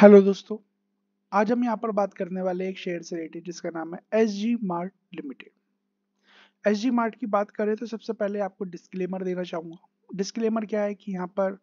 hello दोस्तों आज हम यहाँ पर बात करने वाले एक शेयर से रिलेटेड जिसका नाम है S G mart limited S G mart की बात करें तो सबसे पहले आपको डिस्क्लेमर देना चाहूंगा डिस्क्लेमर क्या है कि यहाँ पर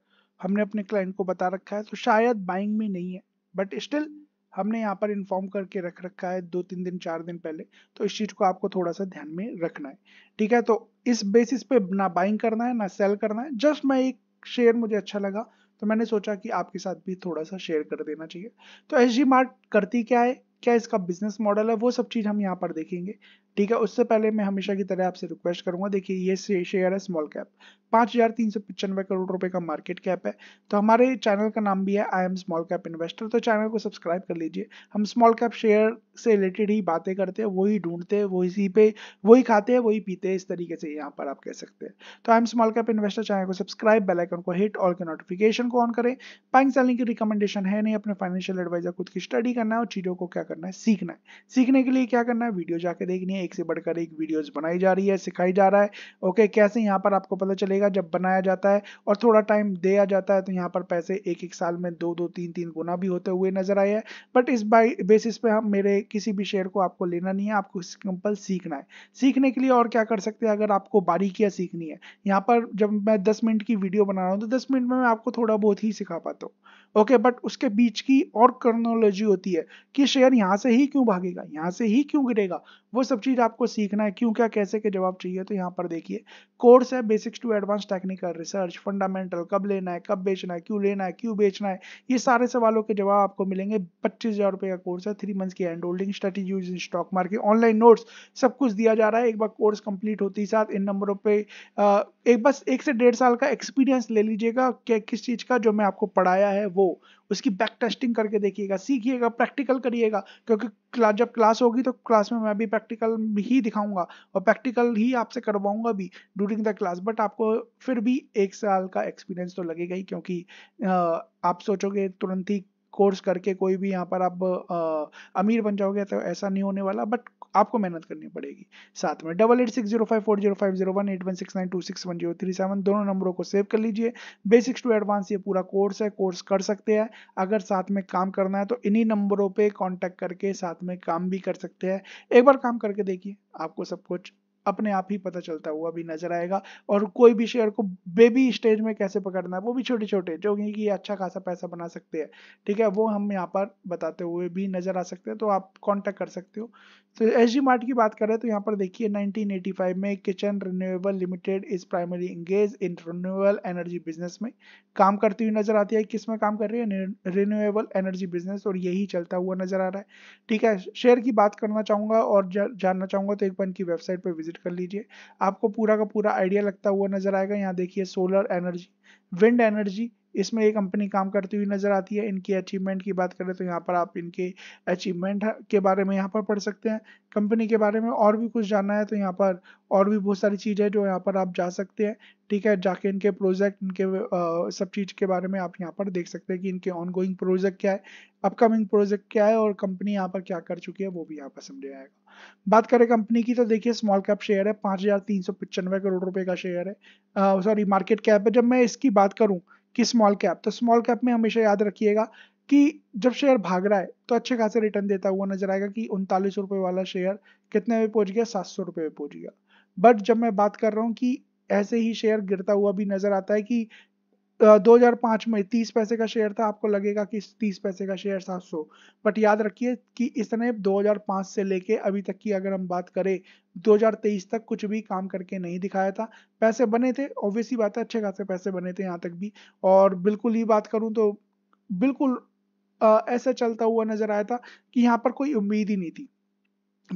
हमने अपने क्लाइंट को बता रखा है तो शायद बाइंग में नहीं है बट स्टिल हमने यहाँ पर इन्फॉर्म करके रख रखा है दो तीन दिन चार दिन पहले तो इस चीज़ को आपको थोड़ा सा ध्यान में रखना है ठीक है तो इस बेसिस पे ना बाइंग करना है ना सेल करना है जस्ट मैं एक शेयर मुझे अच्छा लगा तो मैंने सोचा कि आपके साथ भी थोड़ा सा शेयर कर देना चाहिए तो एस मार्ट करती क्या है क्या इसका बिजनेस मॉडल है वो सब चीज़ हम यहाँ पर देखेंगे ठीक है उससे पहले मैं हमेशा की तरह आपसे रिक्वेस्ट करूंगा देखिए ये शेयर है स्मॉल कैप पांच हज़ार तीन सौ पचानवे करोड़ रुपए का मार्केट कैप है तो हमारे चैनल का नाम भी है I am small cap investor तो चैनल को सब्सक्राइब कर लीजिए हम स्मॉल कैप शेयर से रिलेटेड ही बातें करते हैं वही ढूंढते हैं वही पे वही खाते हैं वही पीते हैं इस तरीके से यहाँ पर आप कह सकते हैं तो I am small cap investor channel को सब्सक्राइब बेलाइकन को हिट ऑल के नोटिफिकेशन को ऑन करें बाइंग सेलिंग की रिकमेंडेशन है नहीं अपने फाइनेंशियल एडवाइजर खुद की स्टडी करना है और चीज़ों को क्या करना है सीखना है सीखने के लिए क्या करना है वीडियो जाके देखनी है एक से बढ़कर एक वीडियोस बनाई जा रही है सिखाई जा रहा है ओके कैसे यहाँ पर आपको पता चलेगा जब बनाया जाता है और थोड़ा टाइम दिया जाता है तो यहाँ पर पैसे एक एक साल में दो दो तीन तीन गुना भी होते हुए नजर आए हैं बट इस बेसिस पे हम मेरे किसी भी शेयर को आपको लेना नहीं है आपको सिंपल सीखना है सीखने के लिए और क्या कर सकते हैं अगर आपको बारीकियाँ सीखनी है यहाँ पर जब मैं दस मिनट की वीडियो बना रहा हूँ तो दस मिनट में मैं आपको थोड़ा बहुत ही सिखा पाता हूँ ओके बट उसके बीच की और क्रोनोलॉजी होती है कि शेयर यहाँ से ही क्यों भागेगा यहाँ से ही क्यों गिरेगा वो सब चीज़ आपको सीखना है क्यों क्या कैसे के जवाब चाहिए तो यहाँ पर देखिए कोर्स है basics to advance technical research fundamental कब लेना है कब बेचना है क्यों लेना है क्यों बेचना है ये सारे सवालों के जवाब आपको मिलेंगे पच्चीस हज़ार रुपये का कोर्स है थ्री मंथ्स की hand holding strategies in stock market online notes सब कुछ दिया जा रहा है एक बार कोर्स कंप्लीट होती ही साथ इन नंबरों पर एक बस एक से डेढ़ साल का एक्सपीरियंस ले लीजिएगा किस चीज़ का जो मैं आपको पढ़ाया है वो उसकी बैक टेस्टिंग करके देखिएगा सीखिएगा प्रैक्टिकल करिएगा क्योंकि क्ला, जब क्लास होगी तो क्लास में मैं भी प्रैक्टिकल ही दिखाऊंगा और प्रैक्टिकल ही आपसे करवाऊंगा भी ड्यूरिंग द क्लास बट आपको फिर भी एक साल का एक्सपीरियंस तो लगेगा ही क्योंकि आ, आप सोचोगे तुरंत ही कोर्स करके कोई भी यहाँ पर आप आ, अमीर बन जाओगे तो ऐसा नहीं होने वाला बट आपको मेहनत करनी पड़ेगी साथ में double eight six zero five four zero five zero one eight one six nine two six one zero three seven दोनों नंबरों को सेव कर लीजिए बेसिक्स टू एडवांस ये पूरा कोर्स है कोर्स कर सकते हैं अगर साथ में काम करना है तो इन्हीं नंबरों पर कॉन्टैक्ट करके साथ में काम भी कर सकते हैं एक बार काम करके देखिए आपको सब कुछ अपने आप ही पता चलता हुआ भी नजर आएगा और कोई भी शेयर को बेबी स्टेज में कैसे पकड़ना है वो भी छोटे छोटे जो कि अच्छा खासा पैसा बना सकते हैं ठीक है वो हम यहाँ पर बताते हुए भी नजर आ सकते हैं तो आप कांटेक्ट कर सकते हो तो एच मार्ट की बात करें तो यहाँ पर देखिए 1985 में kitchen renewable limited is primary engage in renewable energy business में काम करती हुई नजर आती है किस में काम कर रही है रिन्यूएबल एनर्जी बिजनेस और यही चलता हुआ नजर आ रहा है ठीक है शेयर की बात करना चाहूंगा और जानना चाहूंगा तो एक बार इनकी वेबसाइट पर विजिट विजिट कर लीजिए आपको पूरा का पूरा आइडिया लगता हुआ नजर आएगा यहाँ देखिए सोलर एनर्जी विंड एनर्जी इसमें ये कंपनी काम करती हुई नजर आती है इनकी अचीवमेंट की बात करें तो यहाँ पर आप इनके अचीवमेंट के बारे में यहाँ पर पढ़ सकते हैं कंपनी के बारे में और भी कुछ जानना है तो यहाँ पर और भी बहुत सारी चीज़ें जो यहाँ पर आप जा सकते हैं ठीक है जाके इनके प्रोजेक्ट इनके आ, सब चीज़ के बारे में आप यहाँ पर देख सकते हैं कि इनके ऑनगोइंग प्रोजेक्ट क्या है अपकमिंग प्रोजेक्ट क्या है और कंपनी यहाँ पर क्या कर चुकी है वो भी यहाँ पर समझ आएगा बात करें कंपनी की तो देखिए स्मॉल कैप शेयर है पाँच हज़ार तीन सौ करोड़ रुपये का शेयर है सॉरी मार्केट कैप है जब मैं इसकी बात करूँ कि स्मॉल कैप तो स्मॉल कैप में हमेशा याद रखिएगा कि जब शेयर भाग रहा है तो अच्छे खासे रिटर्न देता हुआ नजर आएगा कि उनतालीस रुपए वाला शेयर कितने में पहुंच गया सात सौ रुपए में पहुंच गया बट जब मैं बात कर रहा हूँ कि ऐसे ही शेयर गिरता हुआ भी नजर आता है कि 2005 में 30 पैसे का शेयर था आपको लगेगा कि 30 पैसे का शेयर था सौ बट याद रखिए कि इसने 2005 से लेके अभी तक की अगर हम बात करें 2023 तक कुछ भी काम करके नहीं दिखाया था पैसे बने थे ऑब्वियसली बात है अच्छे खासे पैसे बने थे यहाँ तक भी और बिल्कुल ही बात करूँ तो बिल्कुल ऐसा चलता हुआ नजर आया था कि यहाँ पर कोई उम्मीद ही नहीं थी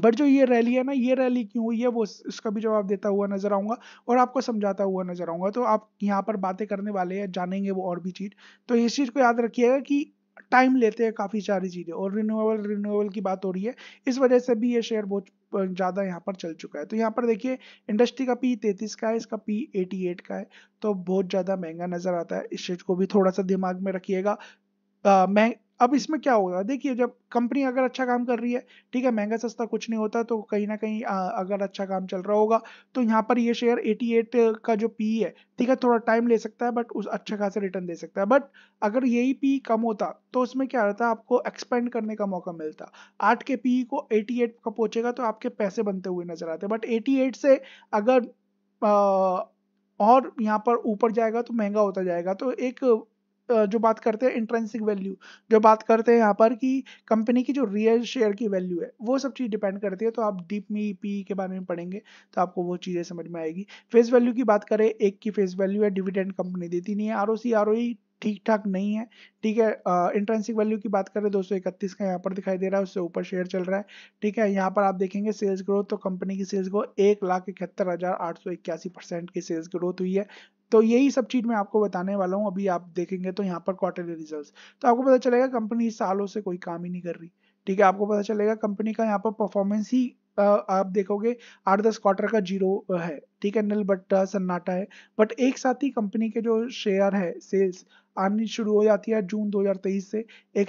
बट जो ये रैली है ना ये रैली क्यों हुई है वो इसका भी जवाब देता हुआ नजर आऊंगा और आपको समझाता हुआ नजर आऊंगा तो आप यहाँ पर बातें करने वाले हैं जानेंगे वो और भी चीज़ तो इस चीज़ को याद रखिएगा कि टाइम लेते हैं काफ़ी सारी चीज़ें और रिन्यूएबल रिन्यूएबल की बात हो रही है इस वजह से भी ये शेयर बहुत ज़्यादा यहाँ पर चल चुका है तो यहाँ पर देखिए इंडस्ट्री का पी तैतीस का है इसका पी एटी एट का है तो बहुत ज़्यादा महंगा नज़र आता है इस चीज़ को भी थोड़ा सा दिमाग में रखिएगा मैं अब इसमें क्या होगा देखिए जब कंपनी अगर अच्छा काम कर रही है ठीक है महंगा सस्ता कुछ नहीं होता तो कहीं ना कहीं अगर अच्छा काम चल रहा होगा तो यहाँ पर ये शेयर 88 का जो पी है ठीक है थोड़ा टाइम ले सकता है बट उस अच्छा खासा रिटर्न दे सकता है बट अगर यही पी कम होता तो उसमें क्या रहता आपको एक्सपेंड करने का मौका मिलता आठ के पी को एटी का पहुंचेगा तो आपके पैसे बनते हुए नजर आते बट एटी से अगर आ, और यहाँ पर ऊपर जाएगा तो महंगा होता जाएगा तो एक जो बात करते हैं इंट्रेंसिक वैल्यू जो बात करते हैं यहाँ पर कि कंपनी की जो रियल शेयर की वैल्यू है वो सब चीज़ डिपेंड करती है तो आप डीप में पी के बारे में पढ़ेंगे तो आपको वो चीज़ें समझ में आएगी फेस वैल्यू की बात करें एक की फेस वैल्यू है डिविडेंड कंपनी देती नहीं है R O C R O ठीक ठाक नहीं है ठीक है इंट्रेंसिक वैल्यू की बात करें दो का यहाँ पर दिखाई दे रहा है उससे ऊपर शेयर चल रहा है ठीक है यहाँ पर आप देखेंगे सेल्स ग्रोथ तो कंपनी की सेल्स ग्रोथ एक लाख इकहत्तर हज़ार आठ सौ इक्यासी परसेंट की सेल्स ग्रोथ हुई है तो यही सब चीज मैं आपको बताने वाला हूँ अभी आप देखेंगे तो यहाँ पर क्वार्टरली रिजल्ट तो आपको पता चलेगा कंपनी सालों से कोई काम ही नहीं कर रही ठीक है आपको पता चलेगा कंपनी का यहाँ पर परफॉर्मेंस ही आप देखोगे आठ दस क्वार्टर का जीरो है ठीक है नल बट्टा सन्नाटा है बट एक साथ ही कंपनी के जो शेयर है सेल्स आनी शुरू हो जाती है जून 2023 से एक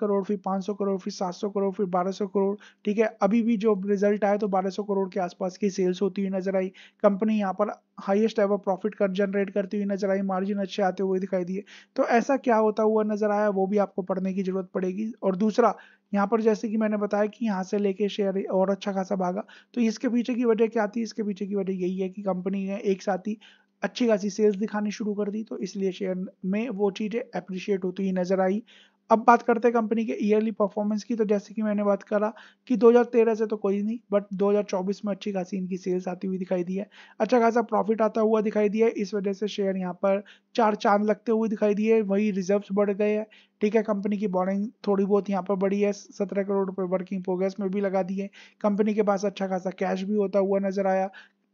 करोड़ फिर 500 करोड़ फिर 700 करोड़ फिर 1200 करोड़ ठीक है अभी भी जो रिजल्ट आया तो 1200 करोड़ के आसपास की सेल्स होती हुई नजर आई कंपनी यहाँ पर हाईएस्ट एवर प्रॉफिट कर जनरेट करती हुई नजर आई मार्जिन अच्छे आते हुए दिखाई दिए तो ऐसा क्या होता हुआ नजर आया वो भी आपको पढ़ने की जरूरत पड़ेगी और दूसरा यहाँ पर जैसे कि मैंने बताया कि यहाँ से लेके शेयर और अच्छा खासा भागा तो इसके पीछे की वजह क्या थी इसके पीछे की वजह यही है कि कंपनी ने एक साथ ही अच्छी खासी सेल्स दिखानी शुरू कर दी तो इसलिए शेयर में वो चीज़ें अप्रिशिएट होती हुई नजर आई अब बात करते हैं कंपनी के ईयरली परफॉर्मेंस की तो जैसे कि मैंने बात करा कि 2013 से तो कोई नहीं बट 2024 में अच्छी खासी इनकी सेल्स आती हुई दिखाई दी है अच्छा खासा प्रॉफिट आता हुआ दिखाई दिया है इस वजह से शेयर यहाँ पर चार चांद लगते हुए दिखाई दिए वही रिजर्व्स बढ़ गए हैं ठीक है कंपनी की बॉरिंग थोड़ी बहुत यहाँ पर बढ़ी है सत्रह करोड़ रुपये वर्किंग प्रोग्रेस में भी लगा दी है कंपनी के पास अच्छा खासा कैश भी होता हुआ नजर आया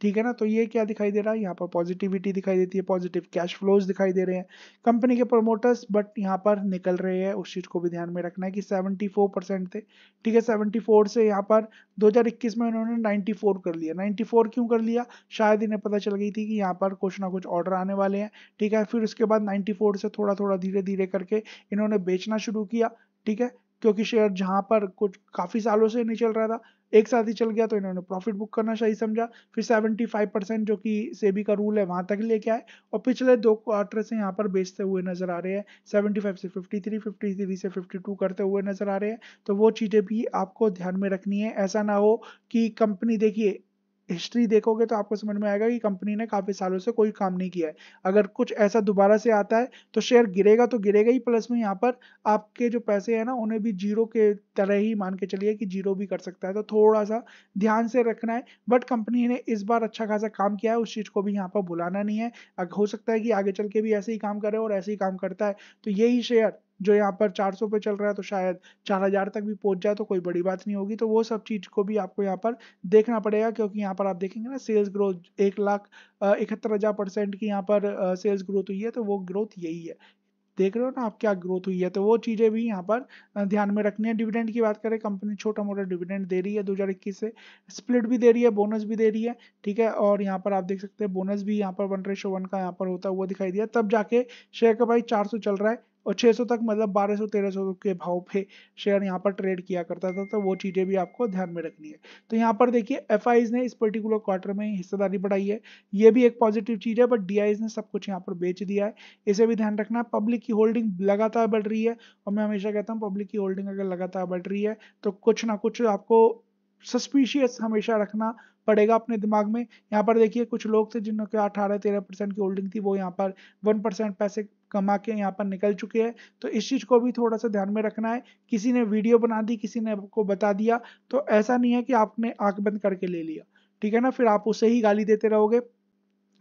ठीक है ना तो ये क्या दिखाई दे रहा है यहाँ पर पॉजिटिविटी दिखाई देती है पॉजिटिव कैश फ्लोज दिखाई दे रहे हैं कंपनी के प्रमोटर्स बट यहाँ पर निकल रहे हैं उस चीज़ को भी ध्यान में रखना है कि 74 परसेंट थे ठीक है 74 से यहाँ पर 2021 में इन्होंने 94 कर लिया 94 क्यों कर लिया शायद इन्हें पता चल गई थी कि यहाँ पर कुछ ना कुछ ऑर्डर आने वाले हैं ठीक है फिर उसके बाद फोर से थोड़ा थोड़ा धीरे धीरे करके इन्होंने बेचना शुरू किया ठीक है क्योंकि शेयर जहां पर कुछ काफ़ी सालों से नहीं चल रहा था एक साथ ही चल गया तो इन्होंने प्रॉफिट बुक करना सही समझा फिर 75 परसेंट जो कि सेबी का रूल है वहां तक लेके आए और पिछले दो क्वार्टर से यहाँ पर बेचते हुए नजर आ रहे हैं 75 से 53 53 से 52 करते हुए नजर आ रहे हैं तो वो चीज़ें भी आपको ध्यान में रखनी है ऐसा ना हो कि कंपनी देखिए हिस्ट्री देखोगे तो आपको समझ में आएगा कि कंपनी ने काफ़ी सालों से कोई काम नहीं किया है अगर कुछ ऐसा दोबारा से आता है तो शेयर गिरेगा तो गिरेगा ही प्लस में यहाँ पर आपके जो पैसे है ना उन्हें भी जीरो के तरह ही मान के चलिए कि जीरो भी कर सकता है तो थोड़ा सा ध्यान से रखना है बट कंपनी ने इस बार अच्छा खासा काम किया है उस चीज़ को भी यहाँ पर भुलाना नहीं है हो सकता है कि आगे चल के भी ऐसे ही काम करे और ऐसे ही काम करता है तो यही शेयर जो यहाँ पर 400 पे चल रहा है तो शायद 4000 तक भी पहुंच जाए तो कोई बड़ी बात नहीं होगी तो वो सब चीज़ को भी आपको यहाँ पर देखना पड़ेगा क्योंकि यहाँ पर आप देखेंगे ना सेल्स ग्रोथ एक लाख इकहत्तर हज़ार परसेंट की यहाँ पर सेल्स ग्रोथ हुई है तो वो ग्रोथ यही है देख रहे हो ना आप क्या ग्रोथ हुई है तो वो चीज़ें भी यहाँ पर ध्यान में रखनी है डिविडेंड की बात करें कंपनी छोटा मोटा डिविडेंड दे रही है इक्कीस से स्प्लिट भी दे रही है बोनस भी दे रही है ठीक है और यहाँ पर आप देख सकते हैं बोनस भी यहाँ पर वन रेशो वन का यहाँ पर होता हुआ दिखाई दिया तब जाके शेयर का भाई चार चल रहा है और 600 तक मतलब 1200 1300 के भाव पे शेयर यहाँ पर ट्रेड किया करता था तो वो चीज़ें भी आपको ध्यान में रखनी है तो यहाँ पर देखिए एफ ने इस पर्टिकुलर क्वार्टर में हिस्सेदारी बढ़ाई है ये भी एक पॉजिटिव चीज़ है बट डी ने सब कुछ यहाँ पर बेच दिया है इसे भी ध्यान रखना है पब्लिक की होल्डिंग लगातार बढ़ रही है और मैं हमेशा कहता हूँ पब्लिक की होल्डिंग अगर लगातार बढ़ रही है तो कुछ ना कुछ आपको सस्पिशियस हमेशा रखना पड़ेगा अपने दिमाग में यहाँ पर देखिए कुछ लोग थे जिनके अठारह तेरह परसेंट की होल्डिंग थी वो यहाँ पर वन परसेंट पैसे कमा के यहाँ पर निकल चुके हैं तो इस चीज़ को भी थोड़ा सा ध्यान में रखना है किसी ने वीडियो बना दी किसी ने आपको बता दिया तो ऐसा नहीं है कि आपने आंख बंद करके ले लिया ठीक है ना फिर आप उसे ही गाली देते रहोगे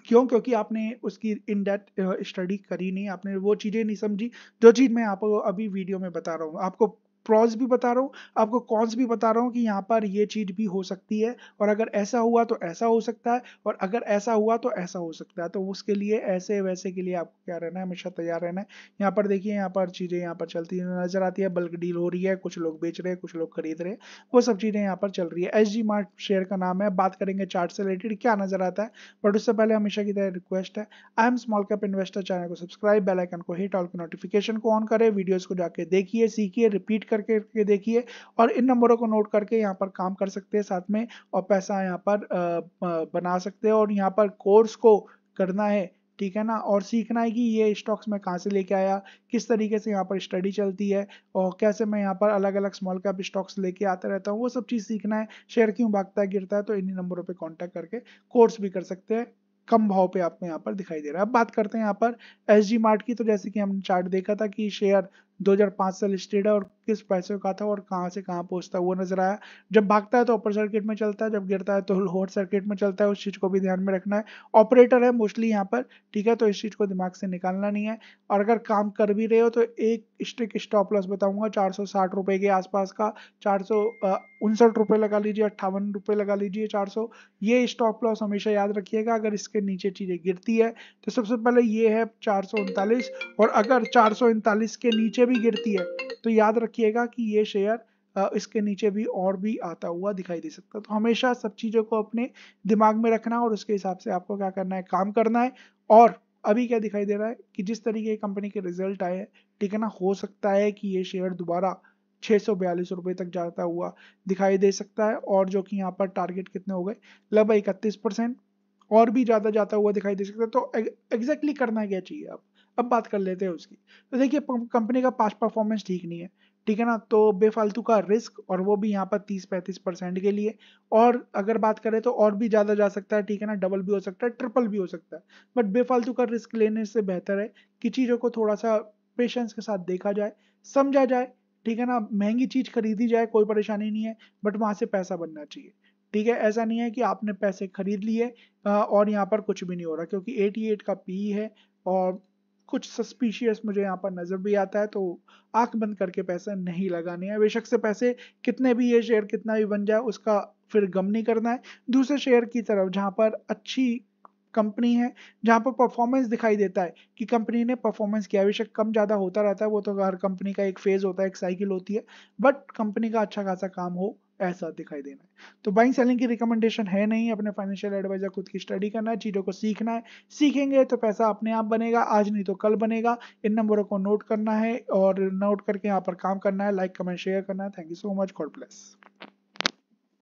क्यों क्योंकि आपने उसकी इन डेप्थ स्टडी करी नहीं आपने वो चीज़ें नहीं समझी जो चीज़ मैं आपको अभी वीडियो में बता रहा हूँ आपको प्रॉज भी बता रहा हूँ आपको कॉन्स भी बता रहा हूँ कि यहाँ पर ये चीज भी हो सकती है और अगर ऐसा हुआ तो ऐसा हो सकता है और अगर ऐसा हुआ तो ऐसा हो सकता है तो उसके लिए ऐसे वैसे के लिए आपको क्या रहना है हमेशा तैयार रहना है यहाँ पर देखिए यहाँ पर चीज़ें यहाँ पर चलती नजर आती है बल्क डील हो रही है कुछ लोग बेच रहे हैं कुछ लोग खरीद रहे हैं वो सब चीज़ें यहाँ पर चल रही है एस जी मार्ट शेयर का नाम है बात करेंगे चार्ट से रिलेटेड क्या नजर आता है बट उससे पहले हमेशा की तरह रिक्वेस्ट है I am small cap investor channel को सब्सक्राइब बेलाइकन को हिट ऑल के नोटिफिकेशन को ऑन करें वीडियोज़ को जाके देखिए सीखिए रिपीट करके के देखिए और इन नंबरों को नोट करके यहाँ पर काम कर सकते हैं साथ में और पैसा यहाँ पर बना सकते हैं और यहाँ पर कोर्स को करना है ठीक है ना और सीखना है कि ये स्टॉक्स मैं कहाँ से लेके आया किस तरीके से यहाँ पर स्टडी चलती है और कैसे मैं यहाँ पर अलग अलग स्मॉल कैप स्टॉक्स लेके आता रहता हूँ वो सब चीज़ सीखना है शेयर क्यों भागता है गिरता है तो इन्हीं नंबरों पे कांटेक्ट करके कोर्स भी कर सकते हैं कम भाव पे आपको यहाँ पर दिखाई दे रहा है अब बात करते हैं यहाँ पर एस मार्ट की तो जैसे कि हमने चार्ट देखा था कि शेयर 2005 से लिस्टेड है और किस पैसे का था और कहाँ से कहाँ पहुँचता हुआ नजर आया जब भागता है तो अपर सर्किट में चलता है जब गिरता है तो लोअर सर्किट में चलता है उस चीज़ को भी ध्यान में रखना है ऑपरेटर है मोस्टली यहाँ पर ठीक है तो इस चीज़ को दिमाग से निकालना नहीं है और अगर काम कर भी रहे हो तो एक स्ट्रिक स्टॉप लॉस बताऊँगा चार सौ साठ के आसपास का चार सौ उनसठ लगा लीजिए अट्ठावन लगा लीजिए चार सौ ये स्टॉप लॉस हमेशा याद रखिएगा अगर इसके नीचे चीज़ें गिरती है तो सबसे पहले ये है चार और अगर चार के नीचे भी गिरती है तो याद रख रखिएगा कि ये शेयर इसके नीचे भी और भी आता हुआ दिखाई दे सकता है तो हमेशा सब चीज़ों को अपने दिमाग में रखना और उसके हिसाब से आपको क्या करना है काम करना है और अभी क्या दिखाई दे रहा है कि जिस तरीके की कंपनी के रिजल्ट आए हैं ठीक है ना हो सकता है कि ये शेयर दोबारा छः सौ बयालीस तक जाता हुआ दिखाई दे सकता है और जो कि यहाँ पर टारगेट कितने हो गए लगभग इकतीस परसेंट और भी ज़्यादा जाता हुआ दिखाई दे सकता है तो एग्जैक्टली करना क्या चाहिए अब अब बात कर लेते हैं उसकी तो देखिए कंपनी का पास परफॉर्मेंस ठीक नहीं है ठीक है ना तो बेफालतू का रिस्क और वो भी यहाँ पर तीस पैंतीस परसेंट के लिए और अगर बात करें तो और भी ज़्यादा जा सकता है ठीक है ना डबल भी हो सकता है ट्रिपल भी हो सकता है बट बेफालतू का रिस्क लेने से बेहतर है कि चीज़ों को थोड़ा सा पेशेंस के साथ देखा जाए समझा जाए ठीक है ना महंगी चीज़ खरीदी जाए कोई परेशानी नहीं है बट वहाँ से पैसा बनना चाहिए ठीक है ऐसा नहीं है कि आपने पैसे खरीद लिए और यहाँ पर कुछ भी नहीं हो रहा क्योंकि 88 का पी e है और कुछ सस्पिशियस मुझे यहाँ पर नज़र भी आता है तो आंख बंद करके पैसे नहीं लगाने हैं बेशक से पैसे कितने भी ये शेयर कितना भी बन जाए उसका फिर गम नहीं करना है दूसरे शेयर की तरफ जहाँ पर अच्छी कंपनी है जहाँ पर परफॉर्मेंस दिखाई देता है कि कंपनी ने परफॉर्मेंस किया बेशक कम ज़्यादा होता रहता है वो तो हर कंपनी का एक फेज़ होता है एक साइकिल होती है बट कंपनी का अच्छा खासा काम हो ऐसा दिखाई देना है तो बाइंग सेलिंग की रिकमेंडेशन है नहीं अपने फाइनेंशियल एडवाइजर खुद की स्टडी करना है चीज़ों को सीखना है सीखेंगे तो पैसा अपने आप बनेगा आज नहीं तो कल बनेगा इन नंबरों को नोट करना है और नोट करके यहाँ पर काम करना है लाइक कमेंट शेयर करना है thank you so much God bless